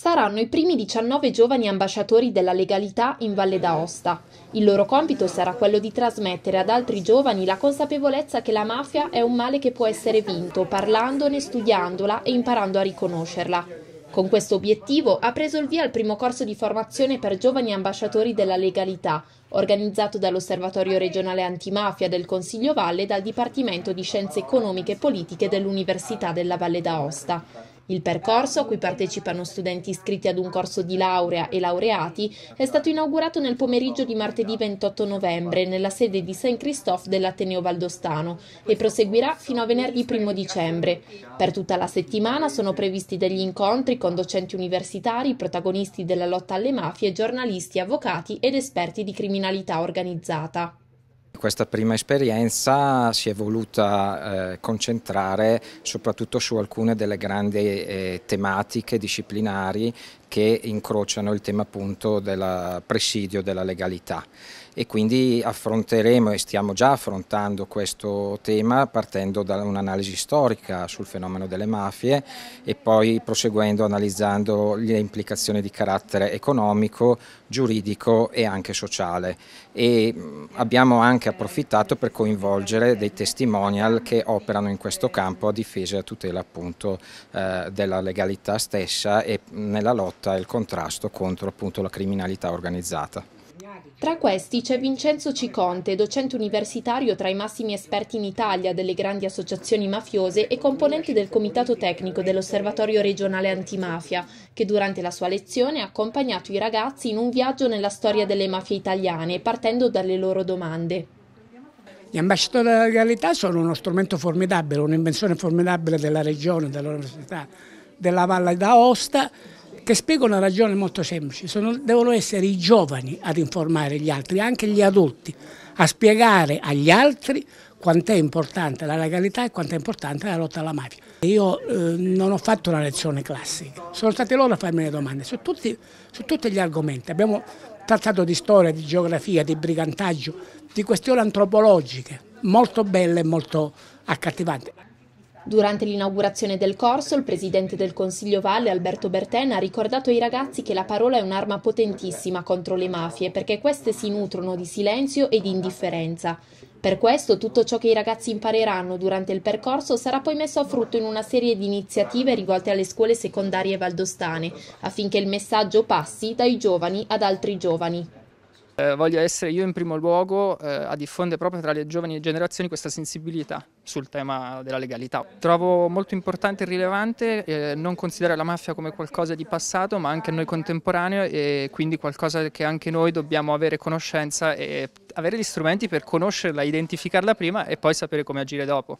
saranno i primi 19 giovani ambasciatori della legalità in Valle d'Aosta. Il loro compito sarà quello di trasmettere ad altri giovani la consapevolezza che la mafia è un male che può essere vinto parlandone, studiandola e imparando a riconoscerla. Con questo obiettivo ha preso il via il primo corso di formazione per giovani ambasciatori della legalità, organizzato dall'Osservatorio regionale antimafia del Consiglio Valle e dal Dipartimento di Scienze economiche e politiche dell'Università della Valle d'Aosta. Il percorso, a cui partecipano studenti iscritti ad un corso di laurea e laureati, è stato inaugurato nel pomeriggio di martedì 28 novembre nella sede di Saint Christophe dell'Ateneo Valdostano e proseguirà fino a venerdì 1 dicembre. Per tutta la settimana sono previsti degli incontri con docenti universitari, protagonisti della lotta alle mafie, giornalisti, avvocati ed esperti di criminalità organizzata. Questa prima esperienza si è voluta eh, concentrare soprattutto su alcune delle grandi eh, tematiche disciplinari che incrociano il tema appunto del presidio della legalità e quindi affronteremo e stiamo già affrontando questo tema partendo da un'analisi storica sul fenomeno delle mafie e poi proseguendo analizzando le implicazioni di carattere economico, giuridico e anche sociale e abbiamo anche approfittato per coinvolgere dei testimonial che operano in questo campo a difesa e a tutela appunto eh, della legalità stessa e nella lotta lotta e il contrasto contro appunto, la criminalità organizzata. Tra questi c'è Vincenzo Ciconte, docente universitario tra i massimi esperti in Italia delle grandi associazioni mafiose e componente del comitato tecnico dell'Osservatorio regionale antimafia, che durante la sua lezione ha accompagnato i ragazzi in un viaggio nella storia delle mafie italiane, partendo dalle loro domande. Gli ambasciatori della legalità sono uno strumento formidabile, un'invenzione formidabile della regione, dell'università della Valle d'Aosta che spiega una ragione molto semplice, Sono, devono essere i giovani ad informare gli altri, anche gli adulti, a spiegare agli altri quanto è importante la legalità e quanto è importante la lotta alla mafia. Io eh, non ho fatto una lezione classica, sono stati loro a farmi le domande su tutti, su tutti gli argomenti. Abbiamo trattato di storia, di geografia, di brigantaggio, di questioni antropologiche, molto belle e molto accattivanti. Durante l'inaugurazione del corso, il presidente del Consiglio Valle, Alberto Bertena, ha ricordato ai ragazzi che la parola è un'arma potentissima contro le mafie, perché queste si nutrono di silenzio e di indifferenza. Per questo tutto ciò che i ragazzi impareranno durante il percorso sarà poi messo a frutto in una serie di iniziative rivolte alle scuole secondarie valdostane, affinché il messaggio passi dai giovani ad altri giovani. Eh, voglio essere io in primo luogo eh, a diffondere proprio tra le giovani generazioni questa sensibilità sul tema della legalità. Trovo molto importante e rilevante eh, non considerare la mafia come qualcosa di passato ma anche a noi contemporaneo e quindi qualcosa che anche noi dobbiamo avere conoscenza e avere gli strumenti per conoscerla, identificarla prima e poi sapere come agire dopo.